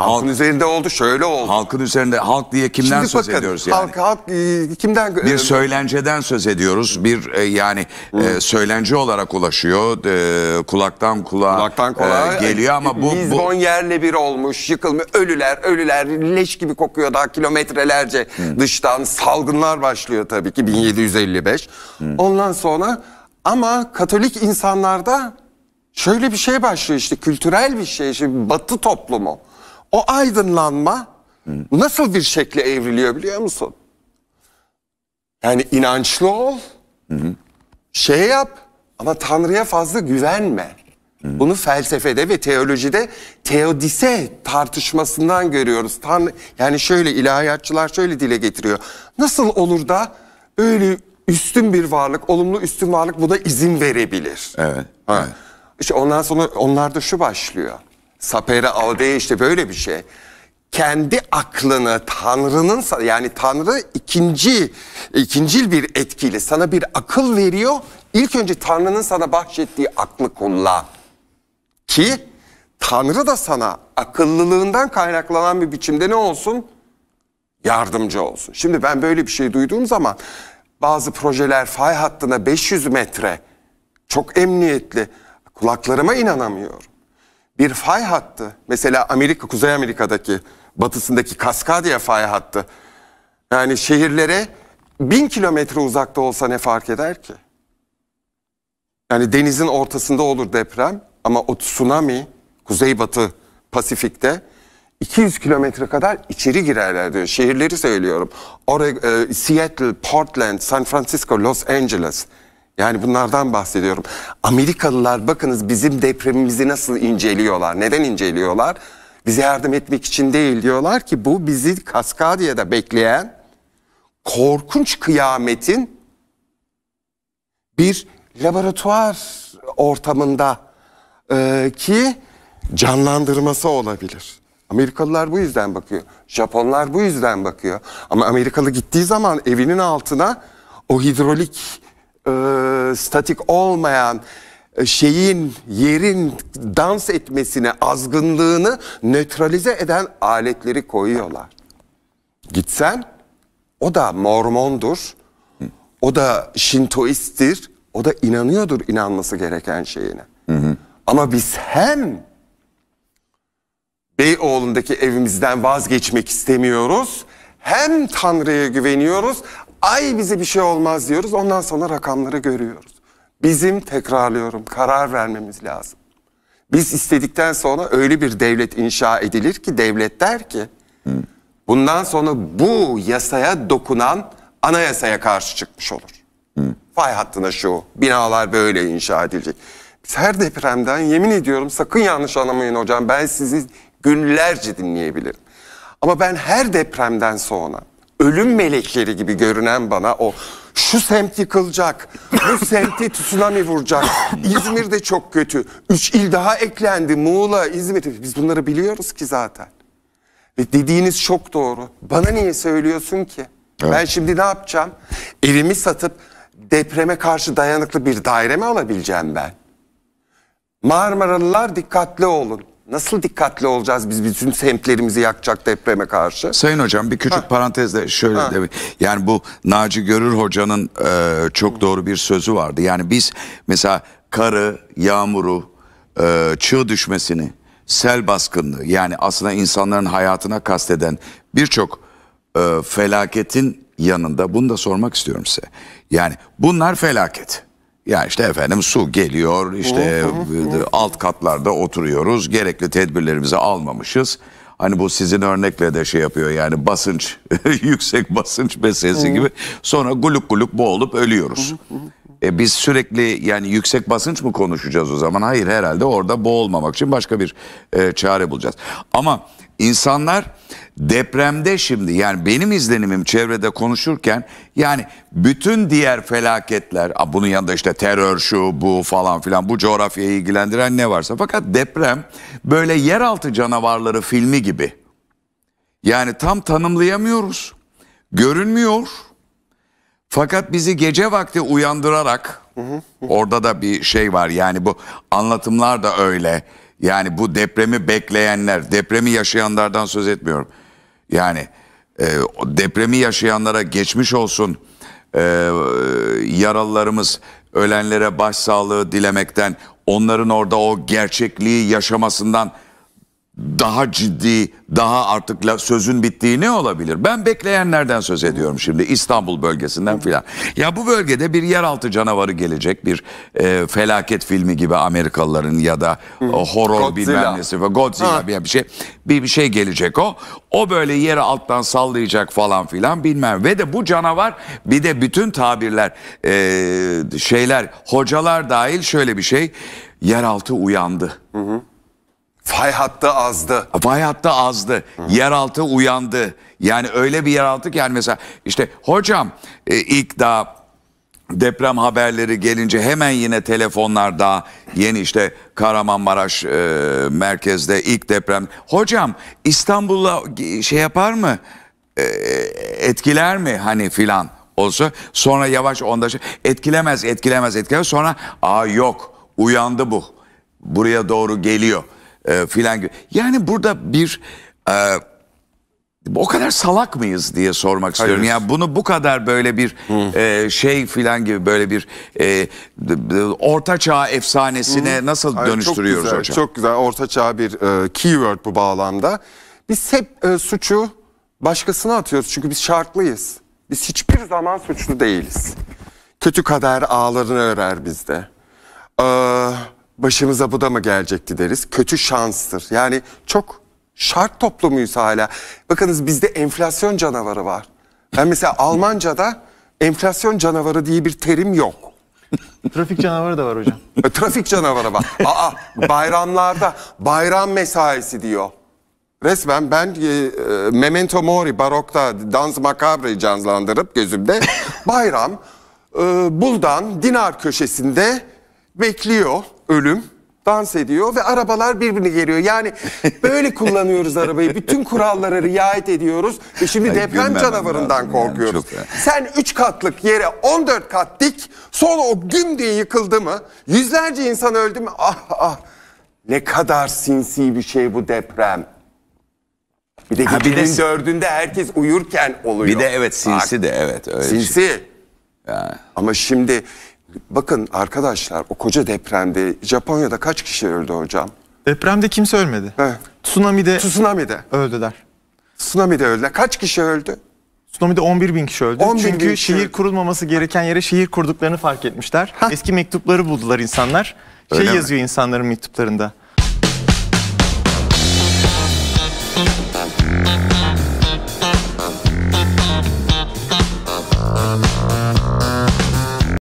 Halkın halk, üzerinde oldu, şöyle oldu. Halkın üzerinde halk diye kimden Şimdi söz bakın, ediyoruz yani? Halk, halk e, kimden? Bir e, söylenceden söz ediyoruz. Bir e, yani e, hmm. e, söylence olarak ulaşıyor. E, kulaktan kulağa, kulaktan kulağa e, geliyor ama bu... Lizbon bu... yerle bir olmuş, yıkılmıyor, Ölüler, ölüler leş gibi kokuyor daha kilometrelerce hmm. dıştan. Salgınlar başlıyor tabii ki 1755. Hmm. Ondan sonra ama Katolik insanlarda şöyle bir şey başlıyor işte kültürel bir şey. Şimdi batı toplumu. O aydınlanma nasıl bir şekle evriliyor biliyor musun? Yani inançlı ol, şey yap ama Tanrı'ya fazla güvenme. Bunu felsefede ve teolojide teodise tartışmasından görüyoruz. Tan yani şöyle ilahiyatçılar şöyle dile getiriyor. Nasıl olur da öyle üstün bir varlık, olumlu üstün varlık buna izin verebilir? Evet. Ha. evet. İşte ondan sonra onlarda şu başlıyor. Sapere Avde'ye işte böyle bir şey. Kendi aklını Tanrı'nın yani Tanrı ikinci ikincil bir etkiyle sana bir akıl veriyor. İlk önce Tanrı'nın sana bahşettiği aklı kulla Ki Tanrı da sana akıllılığından kaynaklanan bir biçimde ne olsun? Yardımcı olsun. Şimdi ben böyle bir şey duyduğum zaman bazı projeler fay hattına 500 metre çok emniyetli kulaklarıma inanamıyorum bir fay hattı. Mesela Amerika, Kuzey Amerika'daki batısındaki Kaskadya fay hattı. Yani şehirlere bin kilometre uzakta olsa ne fark eder ki? Yani denizin ortasında olur deprem ama o tsunami kuzeybatı Pasifik'te 200 kilometre kadar içeri girerler diyor. Şehirleri söylüyorum. Or e, Seattle, Portland, San Francisco, Los Angeles. Yani bunlardan bahsediyorum. Amerikalılar bakınız bizim depremimizi nasıl inceliyorlar. Neden inceliyorlar? Bize yardım etmek için değil diyorlar ki bu bizi Kaskadya'da bekleyen korkunç kıyametin bir laboratuvar ortamında e, ki canlandırması olabilir. Amerikalılar bu yüzden bakıyor. Japonlar bu yüzden bakıyor. Ama Amerikalı gittiği zaman evinin altına o hidrolik e, statik olmayan e, şeyin, yerin dans etmesine, azgınlığını nötralize eden aletleri koyuyorlar. Gitsen o da mormondur, o da şintoisttir, o da inanıyordur inanması gereken şeyine. Hı hı. Ama biz hem Beyoğlu'ndaki evimizden vazgeçmek istemiyoruz, hem Tanrı'ya güveniyoruz Ay bize bir şey olmaz diyoruz ondan sonra rakamları görüyoruz. Bizim tekrarlıyorum karar vermemiz lazım. Biz istedikten sonra öyle bir devlet inşa edilir ki devlet der ki bundan sonra bu yasaya dokunan anayasaya karşı çıkmış olur. Hı. Fay hattına şu binalar böyle inşa edilecek. Biz her depremden yemin ediyorum sakın yanlış anlamayın hocam ben sizi günlerce dinleyebilirim. Ama ben her depremden sonra ölüm melekleri gibi görünen bana o şu semti kılacak, bu semti tsunami vuracak. İzmir de çok kötü. Üç il daha eklendi. Muğla, İzmir. Biz bunları biliyoruz ki zaten. Ve dediğiniz çok doğru. Bana niye söylüyorsun ki? Evet. Ben şimdi ne yapacağım? Evimi satıp depreme karşı dayanıklı bir daire mi alabileceğim ben? Marmaralılar dikkatli olun. Nasıl dikkatli olacağız biz bütün semtlerimizi yakacak depreme karşı? Sayın hocam bir küçük ha. parantezle şöyle ha. de yani bu Naci Görür hocanın e, çok doğru bir sözü vardı. Yani biz mesela karı, yağmuru, e, çığ düşmesini, sel baskınlığı yani aslında insanların hayatına kasteden birçok e, felaketin yanında bunu da sormak istiyorum size. Yani bunlar felaket. Ya işte efendim su geliyor işte oh, oh, oh. alt katlarda oturuyoruz gerekli tedbirlerimizi almamışız. Hani bu sizin örnekle de şey yapıyor yani basınç yüksek basınç meselesi gibi sonra guluk guluk boğulup ölüyoruz. E biz sürekli yani yüksek basınç mı konuşacağız o zaman? Hayır herhalde orada boğulmamak için başka bir e, çare bulacağız. Ama İnsanlar depremde şimdi yani benim izlenimim çevrede konuşurken yani bütün diğer felaketler bunun yanında işte terör şu bu falan filan bu coğrafyayı ilgilendiren ne varsa fakat deprem böyle yeraltı canavarları filmi gibi yani tam tanımlayamıyoruz görünmüyor fakat bizi gece vakti uyandırarak orada da bir şey var yani bu anlatımlar da öyle yani bu depremi bekleyenler, depremi yaşayanlardan söz etmiyorum. Yani e, depremi yaşayanlara geçmiş olsun e, yaralılarımız ölenlere başsağlığı dilemekten, onların orada o gerçekliği yaşamasından daha ciddi, daha artık sözün bittiği ne olabilir? Ben bekleyenlerden söz ediyorum şimdi İstanbul bölgesinden filan. Ya bu bölgede bir yeraltı canavarı gelecek bir e, felaket filmi gibi Amerikalıların ya da e, horror Godzilla. bilmem nesi Godzilla bir, bir şey bir, bir şey gelecek o. O böyle yere alttan sallayacak falan filan bilmem ve de bu canavar bir de bütün tabirler e, şeyler hocalar dahil şöyle bir şey yeraltı uyandı. Hı hı. Fay hattı azdı. Fay hattı azdı. Hı. Yeraltı uyandı. Yani öyle bir yeraltı ki yani mesela işte hocam e, ilk daha deprem haberleri gelince hemen yine telefonlar telefonlarda yeni işte Kahramanmaraş e, merkezde ilk deprem. Hocam İstanbul'a şey yapar mı? E, etkiler mi hani filan olsa sonra yavaş onda şey, etkilemez etkilemez etkilemez sonra aa yok uyandı bu buraya doğru geliyor e, filan. Yani burada bir e, o kadar salak mıyız diye sormak istiyorum. Hayır. Yani bunu bu kadar böyle bir e, şey filan gibi böyle bir e, orta çağ efsanesine Hı. nasıl Hayır, dönüştürüyoruz çok güzel, hocam? Çok güzel orta çağ bir e, keyword bu bağlamda. Biz hep e, suçu başkasına atıyoruz çünkü biz şartlıyız. Biz hiçbir zaman suçlu değiliz. Kötü kader ağlarını örer bizde. Eee başımıza bu da mı gelecekti deriz. Kötü şanstır. Yani çok şart toplumuyuz hala. Bakınız bizde enflasyon canavarı var. Ben mesela Almanca'da enflasyon canavarı diye bir terim yok. Trafik canavarı da var hocam. E, trafik canavarı var. Aa bayramlarda bayram mesaisi diyor. Resmen ben e, e Memento Mori barokta dans makabreyi canlandırıp gözümde bayram e, buldan dinar köşesinde bekliyor ölüm dans ediyor ve arabalar birbirine geliyor. Yani böyle kullanıyoruz arabayı. Bütün kurallara riayet ediyoruz. Ve şimdi Ay, deprem gülmemem canavarından korkuyoruz. çok Sen 3 katlık yere 14 kat dik. Sonra o güm diye yıkıldı mı? Yüzlerce insan öldü mü? Ah ah. Ne kadar sinsi bir şey bu deprem. Bir de Ha, gecenin dördünde herkes uyurken oluyor. Bir de evet Bak, sinsi de evet öyle. Sinsi. Şey. Ama şimdi Bakın arkadaşlar o koca depremde Japonya'da kaç kişi öldü hocam? Depremde kimse ölmedi. He. Tsunami'de, Tsunami'de. öldüler. Tsunami'de öldüler. Kaç kişi öldü? Tsunami'de 11 bin kişi öldü. 11 bin Çünkü kişi şehir öldü. kurulmaması gereken yere şehir kurduklarını fark etmişler. Hah. Eski mektupları buldular insanlar. Öyle şey mi? yazıyor insanların mektuplarında.